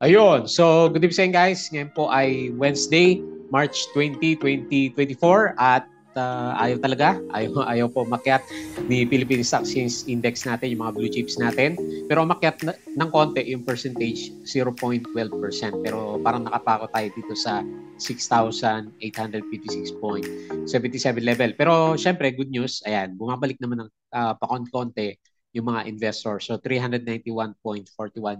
Ayun. So, good evening guys. Ngayon po ay Wednesday, March 20, 2024 at uh, ayaw talaga, ayaw, ayaw po makiat ni Philippine Stock Exchange Index natin, yung mga blue chips natin. Pero makiat na, ng konti yung percentage, 0.12%. Pero parang nakapako tayo dito sa 6,856.77 level. Pero syempre, good news, ayan, bumabalik naman ng uh, ah, pakon-konti yung mga investors. So, 391.41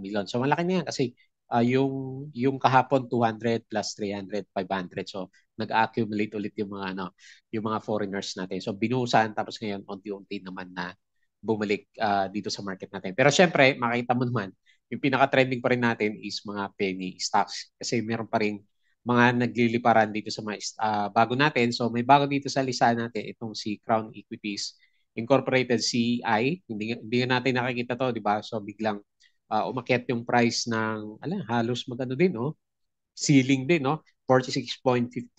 million. So, malaki na yan kasi uh, yung yung kahapon 200 plus 300 500 so nag-accumulate ulit yung mga ano yung mga foreigners natin so binuhusan tapos ngayon unti-unti naman na bumalik uh, dito sa market natin pero syempre makita mo naman yung pinaka-trending pa rin natin is mga penny stocks kasi meron pa rin mga nagliliparan dito sa mga uh, bago natin so may bago dito sa listahan natin itong si Crown Equities Incorporated CI hindi hindi natin nakikita to di ba so biglang uh, umakyat yung price ng ala halos magano din no oh. ceiling din no 46.15%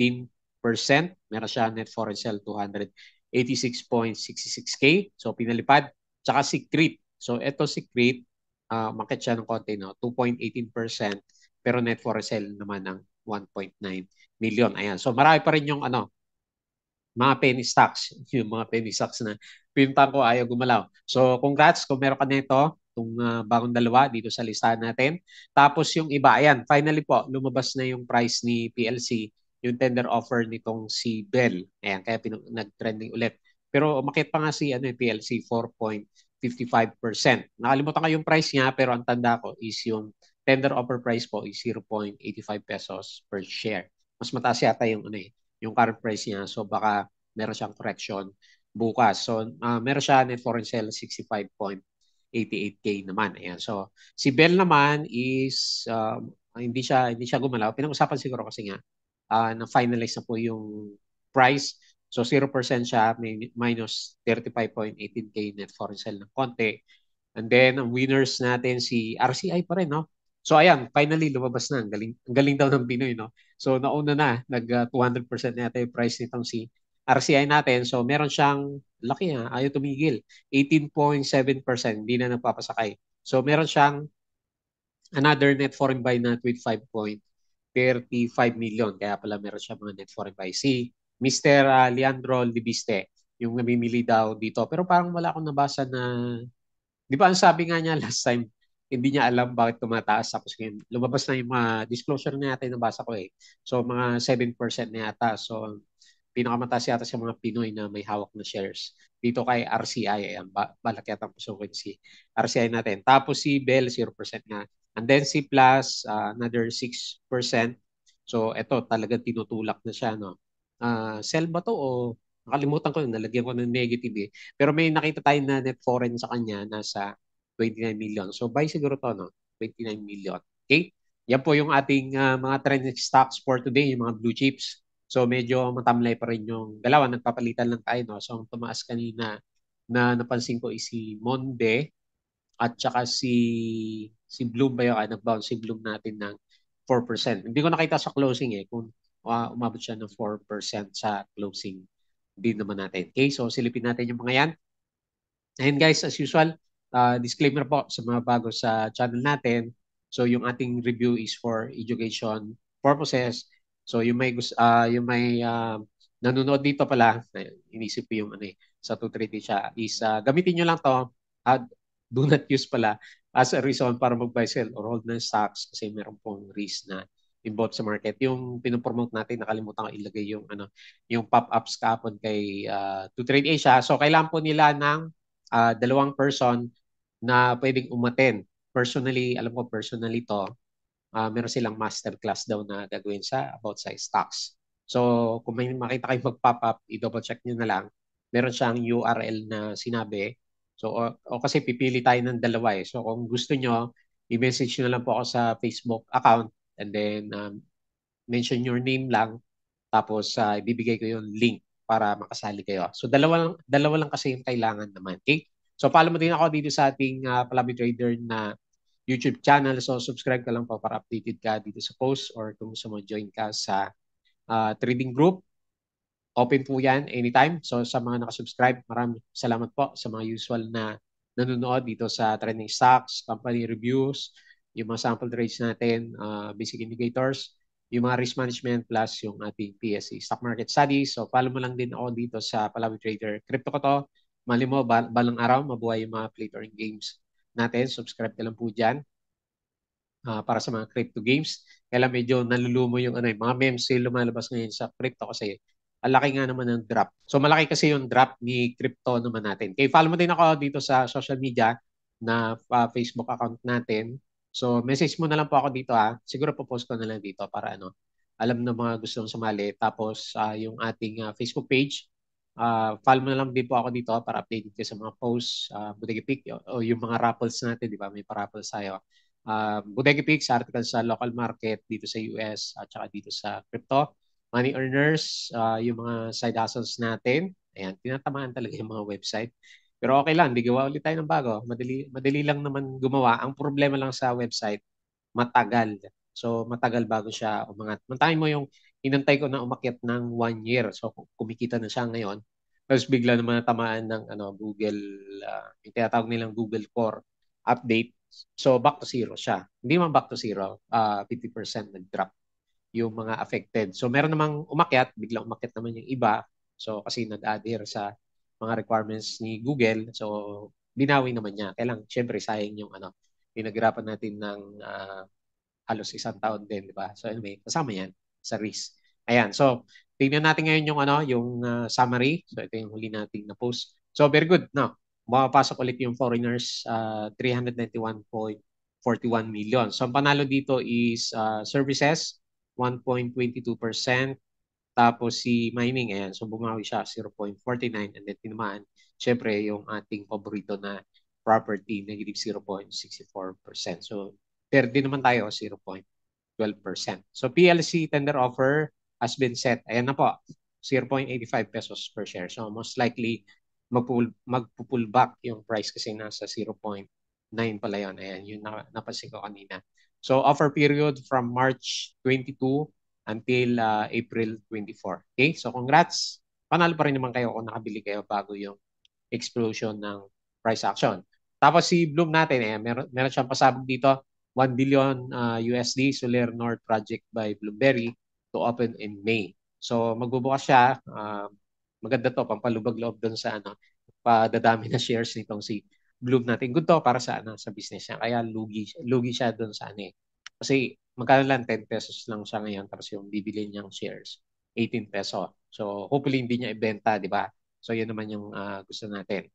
meron siya net foreign sell 286.66k so pinalipad tsaka secret so eto secret uh, ah, umakyat siya ng konti no 2.18% pero net foreign sell naman ng 1.9 million ayan so marami pa rin yung ano mga penny stocks yung mga penny stocks na pinuntahan ko ayaw gumalaw so congrats kung meron ka nito itong uh, bagong dalawa dito sa listahan natin. Tapos yung iba, ayan, finally po, lumabas na yung price ni PLC, yung tender offer nitong si Bell. Ayan, kaya pinu- nag-trending ulit. Pero umakit pa nga si ano, yung PLC, 4.55%. Nakalimutan ko yung price niya, pero ang tanda ko is yung tender offer price po is 0.85 pesos per share. Mas mataas yata yung, ano, eh, yung current price niya. So baka meron siyang correction bukas. So, uh, meron siya net ano, eh, foreign sale 65.5 88k naman. Ayan. So si Bell naman is um, hindi siya hindi siya gumalaw. Pinag-usapan siguro kasi nga uh, ah, na finalize na po yung price. So 0% siya may minus 35.18k net foreign sale ng konti. And then ang winners natin si RCI pa rin, no? So ayan, finally lumabas na ang galing ang galing daw ng Pinoy, no? So nauna na nag uh, ah, 200% na yata yung price nitong si RCI natin, so meron siyang, laki ha, ayaw tumigil, 18.7%, hindi na nagpapasakay. So meron siyang another net foreign buy na 25.35 million. Kaya pala meron siya mga net foreign buy. Si Mr. Ah, Leandro Libiste, yung namimili daw dito. Pero parang wala akong nabasa na, di ba ang sabi nga niya last time, hindi niya alam bakit tumataas tapos ngayon lumabas na yung mga disclosure na yata yung nabasa ko eh. So mga 7% na yata. So pinakamataas yata sa mga Pinoy na may hawak na shares. Dito kay RCI, ayan, ba, balak yata ang pasukin si RCI natin. Tapos si Bell, 0% nga. And then si Plus, uh, another 6%. So ito, talagang tinutulak na siya. No? Uh, sell ba to o nakalimutan ko, na nalagyan ko ng negative eh. Pero may nakita tayo na net foreign sa kanya, nasa 29 million. So buy siguro to, no? 29 million. Okay? Yan po yung ating uh, mga trend stocks for today, yung mga blue chips. So medyo matamlay pa rin yung dalawa. Nagpapalitan lang tayo. No? So ang tumaas kanina na napansin ko is si Monde at saka si si Bloom ba yung Ah, nag-bounce si Bloom natin ng 4%. Hindi ko nakita sa closing eh kung uh, umabot siya ng 4% sa closing din naman natin. Okay, so silipin natin yung mga yan. And guys, as usual, uh, disclaimer po sa mga bago sa channel natin. So yung ating review is for education purposes So yung may uh, yung may uh, nanonood dito pala, inisip ko yung ano eh, sa 230 siya is uh, gamitin niyo lang to at do not use pala as a reason para mag-buy sell or hold ng stocks kasi meron pong risk na involved sa market. Yung pinopromote natin, nakalimutan ko ilagay yung ano, yung pop-ups kapon kay uh, to trade Asia. So kailangan po nila ng uh, dalawang person na pwedeng umaten. Personally, alam ko personally to, uh, meron silang masterclass daw na gagawin sa about sa stocks. So kung may makita kayong mag-pop up, i-double check nyo na lang. Meron siyang URL na sinabi. So o, o kasi pipili tayo ng dalawa eh. So kung gusto nyo, i-message nyo na lang po ako sa Facebook account and then um, mention your name lang tapos uh, ibibigay ko yung link para makasali kayo. So dalawa lang, dalawa lang kasi yung kailangan naman. Okay? So follow mo din ako dito sa ating uh, ah, Palabi Trader na YouTube channel. So, subscribe ka lang po para updated ka dito sa post or kung gusto mo join ka sa uh, trading group. Open po yan anytime. So, sa mga nakasubscribe, maraming salamat po sa mga usual na nanonood dito sa trending stocks, company reviews, yung mga sample trades natin, uh, basic indicators, yung mga risk management plus yung ating PSE stock market study. So follow mo lang din ako dito sa Palawi Trader Crypto ko to. Mali mo, bal balang araw, mabuhay yung mga play games natin. Subscribe na lang po dyan uh, para sa mga crypto games. Kaya medyo nalulumo yung ano, eh, mga meme yung lumalabas ngayon sa crypto kasi alaki nga naman ng drop. So malaki kasi yung drop ni crypto naman natin. Kaya follow mo din ako dito sa social media na uh, Facebook account natin. So message mo na lang po ako dito ha. Ah. Siguro po post ko na lang dito para ano, alam na mga gustong sumali. Tapos uh, yung ating uh, Facebook page, Uh, ah, follow mo na lang din po ako dito para updated kayo sa mga posts, uh, ah, Bodega Peak, o, o yung mga raffles natin, di ba? May paraffles tayo. Uh, ah, Bodega Peaks, articles sa local market dito sa US at saka dito sa crypto. Money earners, uh, yung mga side hustles natin. Ayan, tinatamaan talaga yung mga website. Pero okay lang, di ulit tayo ng bago. Madali, madali lang naman gumawa. Ang problema lang sa website, matagal. So, matagal bago siya umangat. Mantayin mo yung inantay ko na umakyat ng one year. So kumikita na siya ngayon. Tapos bigla naman natamaan ng ano, Google, uh, yung tinatawag nilang Google Core update. So back to zero siya. Hindi man back to zero, uh, ah, 50% nag-drop yung mga affected. So meron namang umakyat, bigla umakyat naman yung iba. So kasi nag-adhere sa mga requirements ni Google. So binawi naman niya. Kaya lang, syempre, sayang yung ano, pinagrapan natin ng uh, halos isang taon din, di ba? So anyway, kasama yan sa risk. Ayan. So, tingnan natin ngayon yung ano, yung uh, summary. So, ito yung huli nating na post. So, very good. Now, mapapasok ulit yung foreigners uh, ah, 391.41 million. So, ang panalo dito is uh, services 1.22%. Tapos si mining, ayan, so bumawi siya 0.49 and then tinamaan, syempre, yung ating paborito na property, negative 0.64%. So, fair din naman tayo, 0.49. 12%. So PLC tender offer has been set. Ayan na po, 0.85 pesos per share. So most likely magpull, magpupull back yung price kasi nasa 0.9 pala yun. Ayan, yun na, napansin ko kanina. So offer period from March 22 until uh, April 24. Okay, so congrats. Panalo pa rin naman kayo kung nakabili kayo bago yung explosion ng price action. Tapos si Bloom natin, eh, meron, meron siyang pasabog dito. 1 billion uh, USD Solar North project by Bloomberry to open in May. So magbubukas siya. Uh, maganda to, pampalubag loob doon sa ano, padadami na shares nitong si Bloom natin. Good to para sa ano, sa business niya. Kaya lugi, lugi siya doon sa ano eh. Kasi magkano lang 10 pesos lang siya ngayon tapos yung bibili niyang shares 18 peso. So hopefully hindi niya ibenta, di ba? So yun naman yung uh, gusto natin.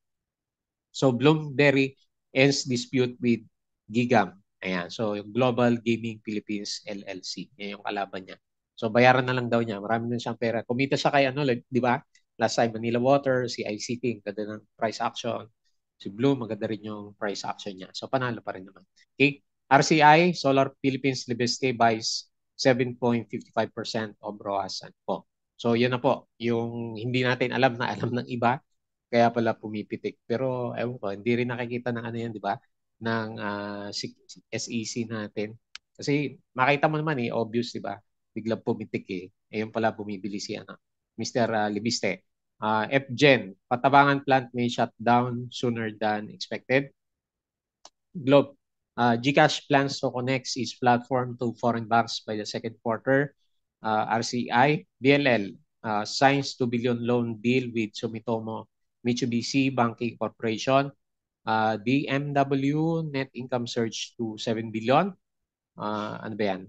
So Bloomberry ends dispute with Gigam Ayan. So, yung Global Gaming Philippines LLC. Yan yung kalaban niya. So, bayaran na lang daw niya. Marami na siyang pera. Kumita siya kay ano, like, di ba? Last time, Manila Water, si ICT, ang ganda ng price action. Si Blue, maganda rin yung price action niya. So, panalo pa rin naman. Okay? RCI, Solar Philippines Libeste buys 7.55% of ROASan po. So, yan na po. Yung hindi natin alam na alam ng iba, kaya pala pumipitik. Pero, ewan ko, hindi rin nakikita ng ano yan, di ba? ng uh, ah, SEC natin. Kasi makita mo naman eh, obvious, di ba? Biglang pumitik eh. Ayun pala bumibili si ano, Mr. Uh, ah, Libiste. Uh, FGen, patabangan plant may shutdown sooner than expected. Globe, uh, Gcash plans to connect its platform to foreign banks by the second quarter. Uh, RCI, BLL, uh, signs 2 billion loan deal with Sumitomo Mitsubishi Banking Corporation. Uh, ah, DMW net income surge to 7 billion. Uh, ano ba yan?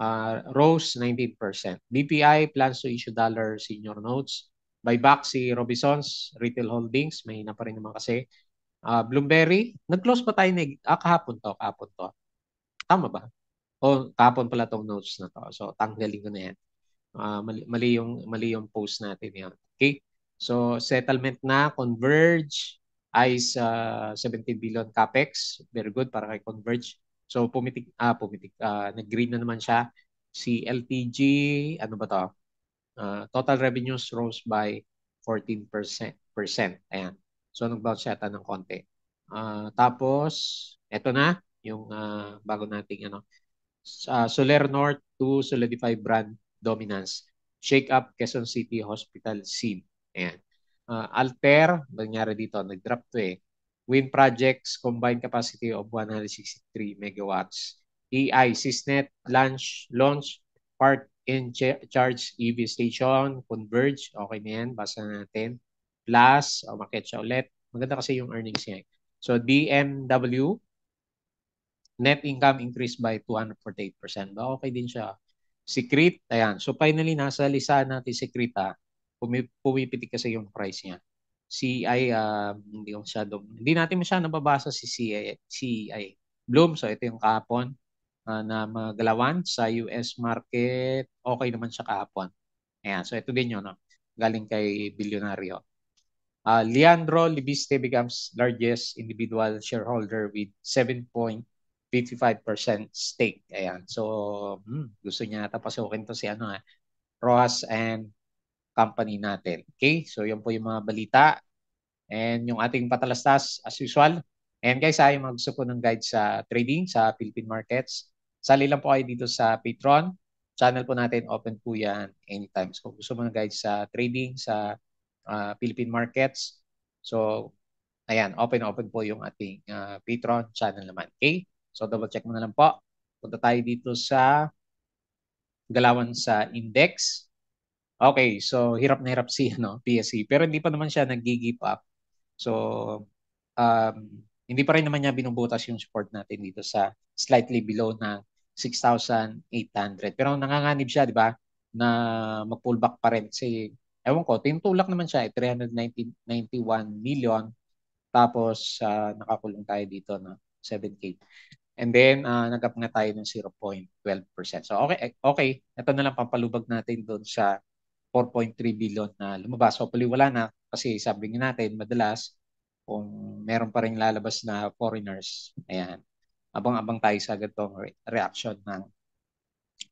Uh, rose 19%. BPI plans to issue dollar senior notes. Buyback si Robinsons Retail Holdings. Mahina pa rin naman kasi. Uh, Bloomberry, nag-close pa tayo neg- ah, kahapon to, kahapon to. Tama ba? O oh, kahapon pala tong notes na to. So tanggalin ko na yan. Uh, mali, mali yung mali yung post natin yan. Okay? So settlement na, Converge, ay sa 17 billion capex. Very good para kay Converge. So pumitik ah pumitik ah, nag-green na naman siya si LTG ano ba to? Uh, total revenues rose by 14%. Percent. Ayan. So nag-bounce siya ng konti. Uh, tapos eto na yung uh, bago nating ano uh, Soler North to solidify brand dominance. Shake up Quezon City Hospital scene. Ayan uh, alter, nangyari dito, nag-drop to eh. Wind projects, combined capacity of 163 megawatts. EI, Sysnet, launch, launch part in ch- charge EV station, converge, okay na yan, basa natin. Plus, o oh, makit siya ulit. Maganda kasi yung earnings niya. Eh. So, DMW, net income increased by 248%. Ba, okay din siya. Secret, ayan. So, finally, nasa listahan natin si Secret, ha. Ah pumi- pumipitik kasi yung price niya. CI, uh, um, hindi ko masyado, hindi natin masyado nababasa si CI, CI. Bloom, so ito yung kahapon uh, na magalawan sa US market. Okay naman siya kahapon. Ayan, so ito din yun, no? galing kay Bilyonaryo. Uh, Leandro Libiste becomes largest individual shareholder with 7.55% stake. Ayan. So, hmm, gusto niya tapasukin to si ano, eh, ah, Rojas and company natin. Okay? So yun po yung mga balita and yung ating patalastas as usual. And guys, ay ah, mga ng guide sa trading sa Philippine markets. Sali lang po kayo dito sa Patreon. Channel po natin, open po yan anytime. So kung gusto mo ng guide sa trading sa uh, Philippine markets, so ayan, open open po yung ating uh, Patreon channel naman. Okay? So double check mo na lang po. Punta tayo dito sa galawan sa index. Okay, so hirap na hirap si no, PSC pero hindi pa naman siya nag-give up. So um, hindi pa rin naman niya binubutas yung support natin dito sa slightly below na 6,800. Pero nanganganib siya, di ba, na mag-pullback pa rin kasi ewan ko, tinutulak naman siya eh, 391 million tapos uh, nakakulong tayo dito na 7K. And then, uh, nag-up nga tayo ng 0.12%. So, okay, eh, okay. Ito na lang pampalubag natin doon sa 4.3 billion na lumabas. Hopefully wala na kasi sabi nga natin madalas kung meron pa rin lalabas na foreigners. Ayan. Abang-abang tayo sa ganitong re reaction ng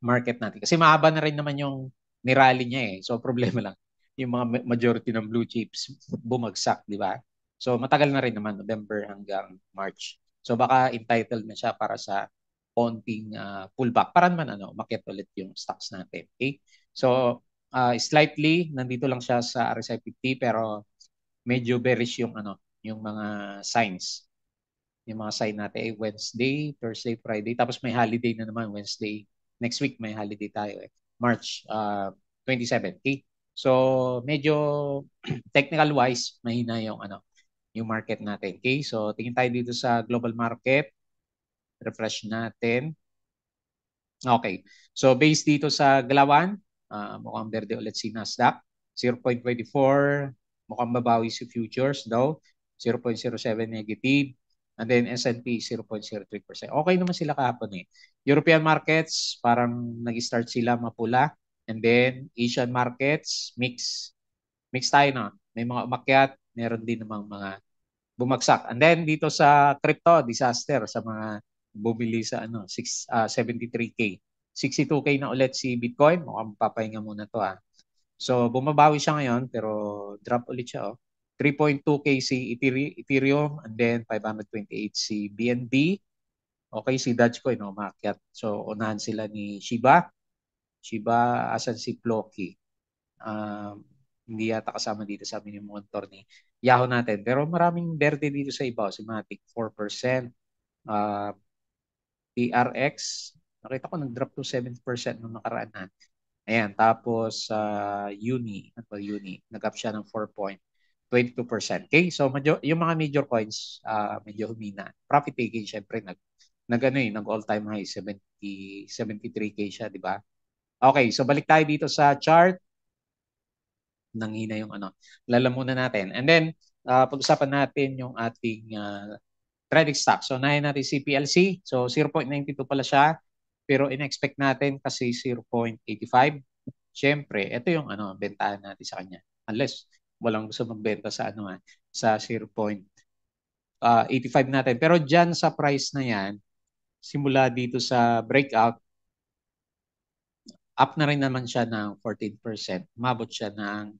market natin. Kasi mahaba na rin naman yung nirally niya eh. So problema lang yung mga majority ng blue chips bumagsak, di ba? So matagal na rin naman November hanggang March. So baka entitled na siya para sa konting uh, pullback para man ano, makit ulit yung stocks natin. Okay? So uh, slightly nandito lang siya sa RSI 50 pero medyo bearish yung ano, yung mga signs. Yung mga sign natin ay eh, Wednesday, Thursday, Friday. Tapos may holiday na naman Wednesday. Next week may holiday tayo eh. March uh, ah, 27. Okay? So medyo technical wise mahina yung ano yung market natin. Okay? So tingin tayo dito sa global market. Refresh natin. Okay. So based dito sa galawan, Uh, mukhang berde ulit si Nasdaq. 0.24, mukhang mabawi si futures daw. 0.07 negative. And then S&P 0.03%. Okay naman sila kahapon eh. European markets, parang nag-start sila mapula. And then Asian markets, mix. Mix tayo na. May mga umakyat, meron din namang mga bumagsak. And then dito sa crypto, disaster sa mga bumili sa ano, 6, uh, 73K. 62K na ulit si Bitcoin. Mukhang papahinga muna to ah. So bumabawi siya ngayon pero drop ulit siya oh. 3.2K si Ethereum and then 528 si BNB. Okay, si Dogecoin no, oh, maakyat. So unahan sila ni Shiba. Shiba, asan si Floki? Um, hindi yata kasama dito sa amin yung monitor ni Yahoo natin. Pero maraming berde dito sa iba. Oh. Si Matic 4%. Uh, TRX Nakita ko nag-drop to 7% nung nakaraan na. Ayan, tapos sa uh, uni, at ano well, uni, nag-up siya ng 4.22%. Okay, so medyo, yung mga major coins, uh, medyo humina. Profit taking, syempre, nag, nag, ano, eh, nag all-time high, 70, 73K siya, di ba? Okay, so balik tayo dito sa chart. Nanghina yung ano. Lalamunan natin. And then, uh, pag-usapan natin yung ating uh, trading stock. So, nahin natin CPLC. So, 0.92 pala siya. Pero in-expect natin kasi 0.85. Siyempre, ito yung ano, bentahan natin sa kanya. Unless walang gusto magbenta sa ano ah, sa 0.85 ah, natin. Pero diyan sa price na 'yan, simula dito sa breakout up na rin naman siya ng 14%. Umabot siya ng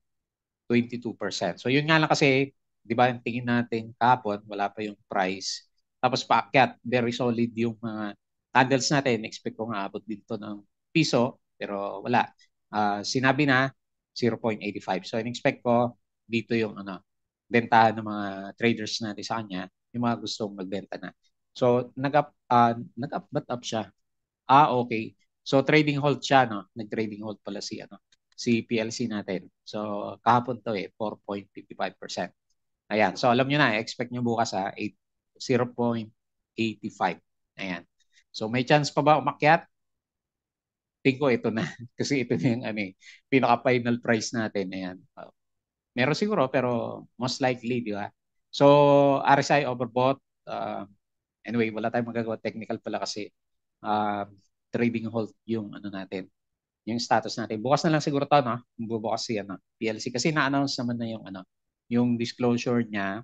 22%. So yun nga lang kasi, 'di ba, tingin natin kapon, wala pa yung price. Tapos paakyat, very solid yung mga uh, tunnels natin, expect ko nga abot dito ng piso, pero wala. Uh, sinabi na 0.85. So, in-expect ko dito yung ano, bentahan ng mga traders natin sa kanya, yung mga gustong magbenta na. So, nag-up, uh, nag-up but up siya. Ah, okay. So, trading hold siya, no? Nag-trading hold pala si, ano, si PLC natin. So, kahapon to eh, 4.55%. Ayan. So, alam nyo na, expect nyo bukas ha, 8, 0.85. Ayan. So may chance pa ba umakyat? Tingin ko ito na. Kasi ito na yung ano, eh, pinaka-final price natin. Ayan. Oh. Meron siguro pero most likely, di ba? So RSI overbought. Uh, anyway, wala tayong magagawa. Technical pala kasi uh, trading halt yung ano natin yung status natin. Bukas na lang siguro to, no? Bubukas si ano, PLC. Kasi na-announce naman na yung, ano, yung disclosure niya.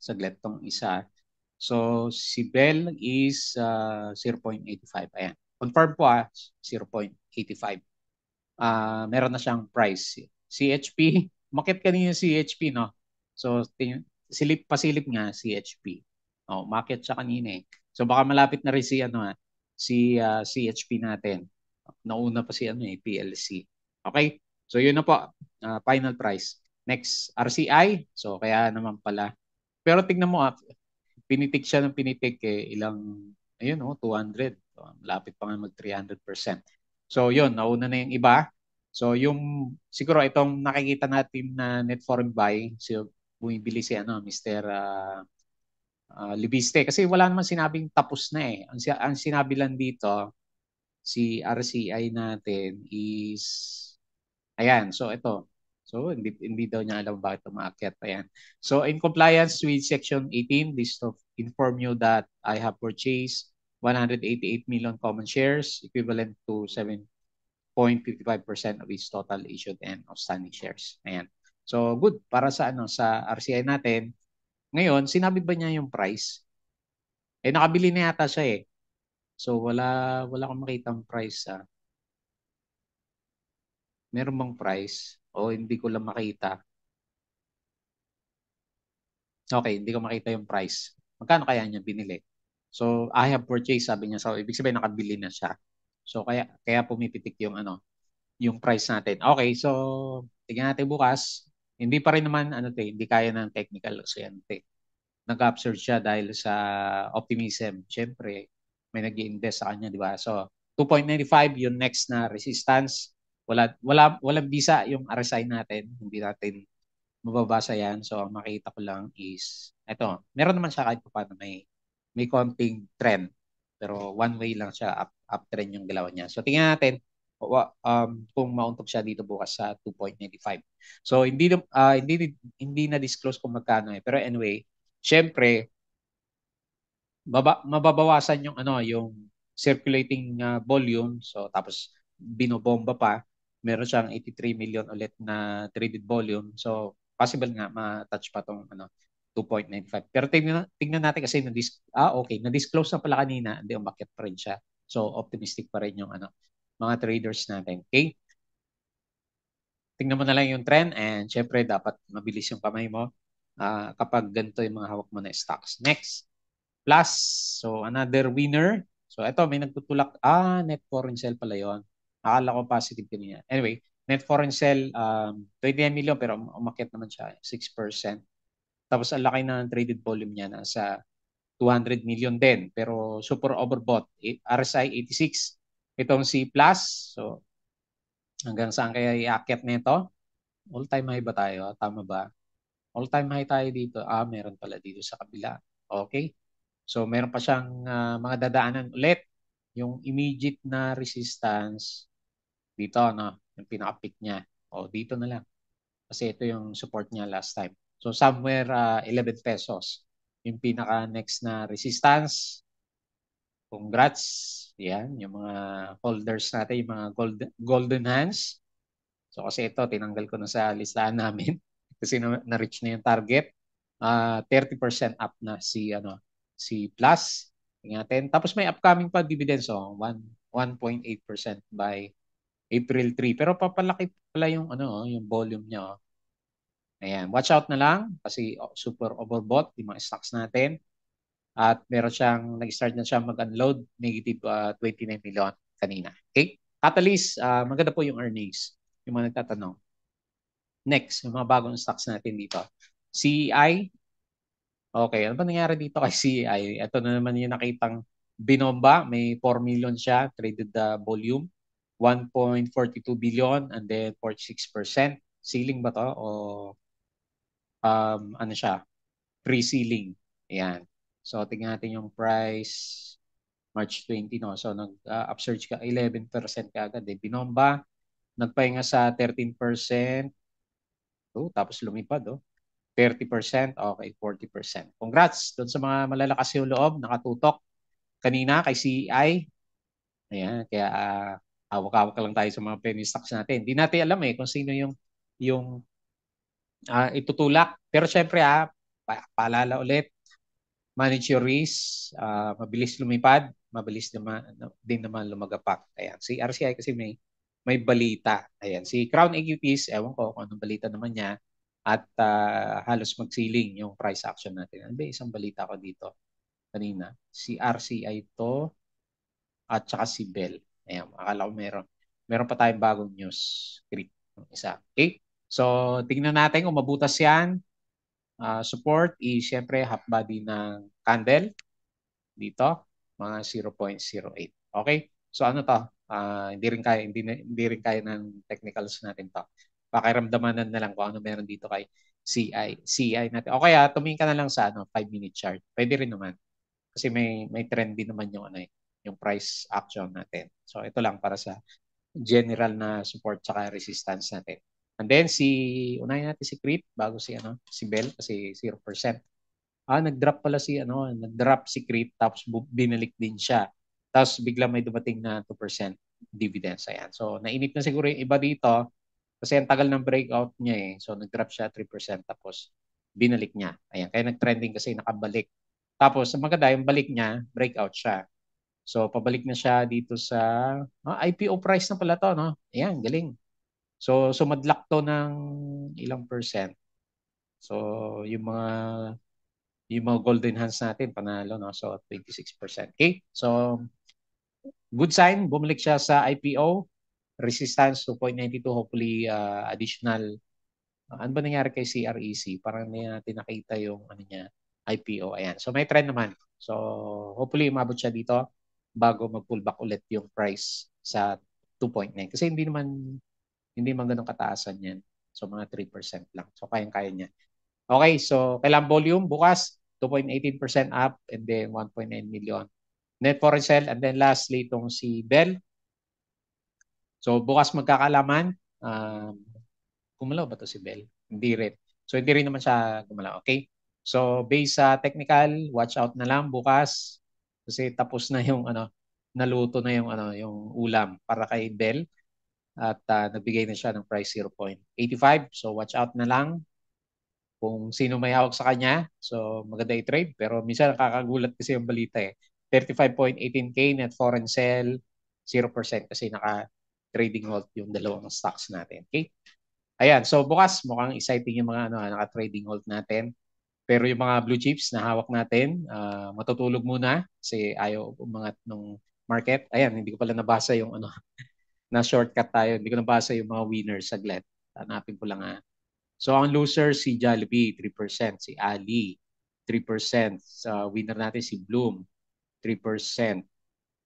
Saglit tong isa. So, si Bell is uh, ah, 0.85. Ayan. Confirm po ah, 0.85. Uh, ah, meron na siyang price. CHP, makit kanina CHP, no? So, silip pasilip nga CHP. Oh, market siya kanina eh. So, baka malapit na rin si, ano, ah, si uh, CHP natin. Nauna pa si ano, eh, PLC. Okay? So, yun na po. Uh, final price. Next, RCI. So, kaya naman pala. Pero tignan mo, ah, pinitik siya ng pinitik eh, ilang, ayun o, oh, 200. So, lapit pa nga mag 300%. So yun, nauna na yung iba. So yung, siguro itong nakikita natin na net foreign buy, so bumibili si ano, Mr. Uh, ah, uh, ah, Libiste. Kasi wala naman sinabing tapos na eh. Ang, ang sinabi lang dito, si RCI natin is, ayan, so ito, So, hindi, hindi daw niya alam bakit umaakyat pa yan. So, in compliance with Section 18, this to inform you that I have purchased 188 million common shares, equivalent to 7.55% of its total issued and outstanding shares. Ayan. So, good. Para sa ano sa RCI natin, ngayon, sinabi ba niya yung price? Eh, nakabili na yata siya eh. So, wala, wala akong makita ang price. Ah. Meron bang price? o hindi ko lang makita. Okay, hindi ko makita yung price. Magkano kaya niya binili? So, I have purchased, sabi niya. So, ibig sabihin, nakabili na siya. So, kaya, kaya pumipitik yung ano, yung price natin. Okay, so, tingnan natin bukas. Hindi pa rin naman, ano, te, eh, hindi kaya ng technical so yan, te. Nag-absurd siya dahil sa optimism. Siyempre, may nag invest sa kanya, di ba? So, 2.95 yung next na resistance wala wala walang bisa yung RSI natin, hindi natin mababasa yan. So ang makita ko lang is eto, meron naman siya kahit paano may may konting trend pero one way lang siya up uptrend yung galaw niya. So tingnan natin um, kung mauntog siya dito bukas sa 2.95. So hindi uh, hindi hindi na disclose kung magkano eh. Pero anyway, syempre baba, mababawasan yung ano yung circulating uh, volume so tapos binobomba pa meron siyang 83 million ulit na traded volume. So, possible nga ma-touch pa tong ano, 2.95. Pero tingnan, tingnan natin kasi na ah okay, na-disclose na pala kanina, hindi yung market rin siya. So, optimistic pa rin yung ano, mga traders natin. Okay? Tingnan mo na lang yung trend and syempre dapat mabilis yung kamay mo uh, kapag ganito yung mga hawak mo na stocks. Next, plus. So, another winner. So, ito, may nagtutulak. Ah, net foreign sell pala yon Akala ko positive niya. Anyway, net foreign sell, um, 29 million pero um, umakyat naman siya, 6%. Tapos ang laki na ng traded volume niya na sa 200 million din. Pero super overbought, eh, RSI 86. Itong C+, plus, so hanggang saan kaya iakyat nito? All time high ba tayo? Tama ba? All time high tayo dito. Ah, meron pala dito sa kabila. Okay. So meron pa siyang uh, mga dadaanan ulit. Yung immediate na resistance dito, no? Yung pinaka-pick niya. O, dito na lang. Kasi ito yung support niya last time. So, somewhere uh, ah, 11 pesos. Yung pinaka-next na resistance. Congrats. Yan, yung mga holders natin, yung mga gold, golden hands. So, kasi ito, tinanggal ko na sa listahan namin. kasi na-reach na, na yung target. Uh, ah, 30% up na si ano si Plus. Tingnan natin. Tapos may upcoming pa dividends oh, 1.8% by April 3. Pero papalaki pala yung ano, oh, yung volume niya. Oh. Ayan, watch out na lang kasi oh, super overbought yung mga stocks natin. At meron siyang nag-start na siya mag-unload negative uh, ah, 29 million kanina. Okay? Catalyst, uh, ah, maganda po yung earnings. Yung mga nagtatanong. Next, yung mga bagong stocks natin dito. CEI. Okay, ano ba nangyari dito kay CEI? Ito na naman yung nakitang binomba. May 4 million siya, traded uh, volume. 1.42 billion and then 46%. Ceiling ba to? O um, ano siya? Pre-ceiling. Ayan. So tingnan natin yung price March 20 no. So nag-upsurge ah, ka 11% kaagad din Binomba nagpahinga sa 13%. Oh, tapos lumipad oh. 30%, okay, 40%. Congrats doon sa mga malalakas yung loob, nakatutok kanina kay CI. E Ayan, kaya uh, hawak-hawak ka lang tayo sa mga penny stocks natin. Hindi natin alam eh kung sino yung yung uh, itutulak. Pero syempre ah, pa paalala ulit, manage your risk, uh, mabilis lumipad, mabilis naman, din naman lumagapak. Ayan. Si RCI kasi may may balita. Ayan, si Crown Equities, ewan ko kung anong balita naman niya, at uh, halos magsiling yung price action natin. Ano ba isang balita ko dito kanina? Si RCI to at saka si Bell. Ayan, akala ko meron. Meron pa tayong bagong news. Great. Isa. Okay? So, tingnan natin kung mabutas yan. Uh, support is syempre half body ng candle. Dito, mga 0.08. Okay? So, ano to? Uh, hindi rin kaya hindi, hindi rin kaya ng technicals natin to. Pakiramdamanan na lang kung ano meron dito kay CI CI natin. O kaya tumingin ka na lang sa ano 5 minute chart. Pwede rin naman. Kasi may may trend din naman yung ano eh yung price action natin. So ito lang para sa general na support saka resistance natin. And then si unahin natin si Creep bago si ano, si Bell kasi 0%. Ah, nag-drop pala si ano, nag-drop si Creep tapos binalik din siya. Tapos bigla may dumating na 2% dividends ayan. So nainip na siguro yung iba dito kasi ang tagal ng breakout niya eh. So nag-drop siya 3% tapos binalik niya. Ayan, kaya nagtrending kasi nakabalik. Tapos ang maganda yung balik niya, breakout siya. So pabalik na siya dito sa ah, IPO price na pala to, no? Ayun, galing. So sumadlak to ng ilang percent. So yung mga yung mga golden hands natin panalo no so 26%. Okay? So good sign bumalik siya sa IPO resistance 2.92 hopefully uh, additional uh, ano ba nangyari kay CREC? E Parang may natin nakita yung ano niya IPO. Ayan. So may trend naman. So hopefully umabot siya dito bago mag-pullback ulit yung price sa 2.9. Kasi hindi naman hindi man ganun kataasan yan. So mga 3% lang. So kayang-kaya niya. Okay, so kailan volume? Bukas, 2.18% up and then 1.9 million. Net foreign sell. and then lastly itong si Bell. So bukas magkakalaman. Um, gumalaw ba to si Bell? Hindi rin. So hindi rin naman siya gumalaw. Okay? So based sa technical, watch out na lang bukas kasi tapos na yung ano naluto na yung ano yung ulam para kay Bell at uh, nagbigay na siya ng price 0.85 so watch out na lang kung sino may hawak sa kanya so maganda i-trade pero minsan nakakagulat kasi yung balita eh 35.18k net foreign sell 0% kasi naka trading halt yung dalawang stocks natin okay ayan so bukas mukhang exciting yung mga ano ah, naka trading halt natin pero yung mga blue chips na hawak natin, uh, matutulog muna kasi ayaw mga nung market. Ayan, hindi ko pala nabasa yung ano, na shortcut tayo. Hindi ko nabasa yung mga winners sa saglit. Hanapin ko lang ha. Ah. So ang loser si Jollibee, 3%. Si Ali, 3%. Sa uh, winner natin si Bloom, 3%.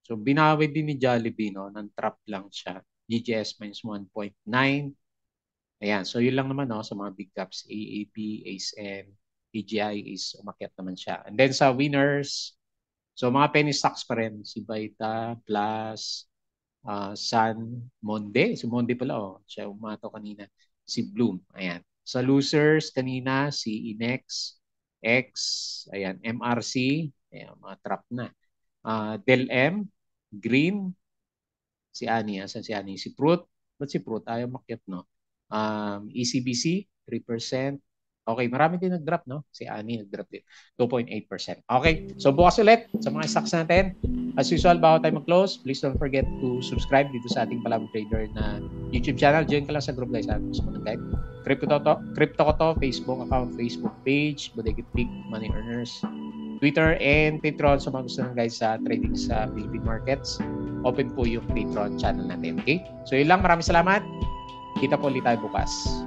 So binawi din ni Jollibee, no? Nang trap lang siya. GGS minus 1.9. Ayan, so yun lang naman no, sa mga big caps, AAP, ASM, AGI is umakyat naman siya. And then sa winners, so mga penny stocks pa rin. Si Baita, Plus, uh, ah, San, Monde. Si Monde pala, oh. Siya umato kanina. Si Bloom. Ayan. Sa losers, kanina, si Inex, X, ayan, MRC, ayan, mga trap na. Uh, Del M, Green, si Ani, asan si Ani? Si Fruit, ba't si Fruit? Ayaw makyat, no? Um, ECBC, 3%. Okay, marami din nag-drop, no? Si Annie nag-drop din. 2.8%. Okay, so bukas ulit sa mga stocks natin. As usual, bago tayo mag-close, please don't forget to subscribe dito sa ating Palabi Trader na YouTube channel. Join ka lang sa group guys. Sabi ko guys. Crypto to, crypto ko to, Facebook account, Facebook page, Bodega Peak, Money Earners, Twitter, and Patreon so, mga gusto ng guys sa trading sa Philippine markets. Open po yung Patreon channel natin, okay? So yun lang, maraming salamat. Kita po ulit tayo bukas.